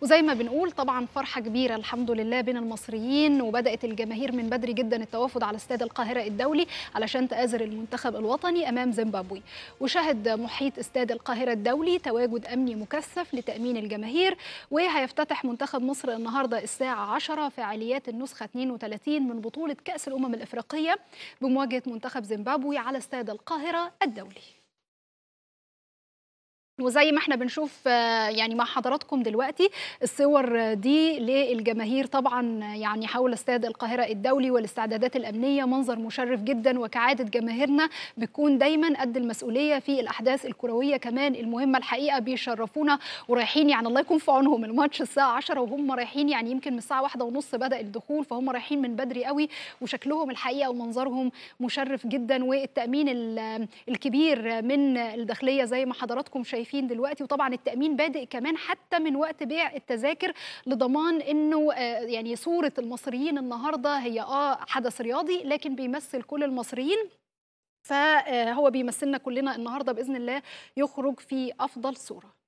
وزي ما بنقول طبعا فرحه كبيره الحمد لله بين المصريين وبدات الجماهير من بدري جدا التوافد على استاد القاهره الدولي علشان تآزر المنتخب الوطني امام زيمبابوي وشهد محيط استاد القاهره الدولي تواجد امني مكثف لتامين الجماهير وهيفتتح منتخب مصر النهارده الساعه 10 فعاليات النسخه 32 من بطوله كاس الامم الافريقيه بمواجهه منتخب زيمبابوي على استاد القاهره الدولي وزي ما احنا بنشوف آه، يعني مع حضراتكم دلوقتي الصور دي للجماهير طبعا يعني حول استاد القاهره الدولي والاستعدادات الامنيه منظر مشرف جدا وكعاده جماهيرنا بتكون دايما قد المسؤوليه في الاحداث الكرويه كمان المهمه الحقيقه بيشرفونا ورايحين يعني الله يكون في عونهم الماتش الساعه 10 وهم رايحين يعني يمكن من الساعه 1 ونص بدا الدخول فهم رايحين من بدري قوي وشكلهم الحقيقه ومنظرهم مشرف جدا والتامين الكبير من الداخليه زي ما حضراتكم شايفين شايفين دلوقتي وطبعا التامين بادئ كمان حتى من وقت بيع التذاكر لضمان انه آه، يعني صوره المصريين النهارده هي اه حدث رياضي لكن بيمثل كل المصريين فهو آه، بيمثلنا كلنا النهارده باذن الله يخرج في افضل صوره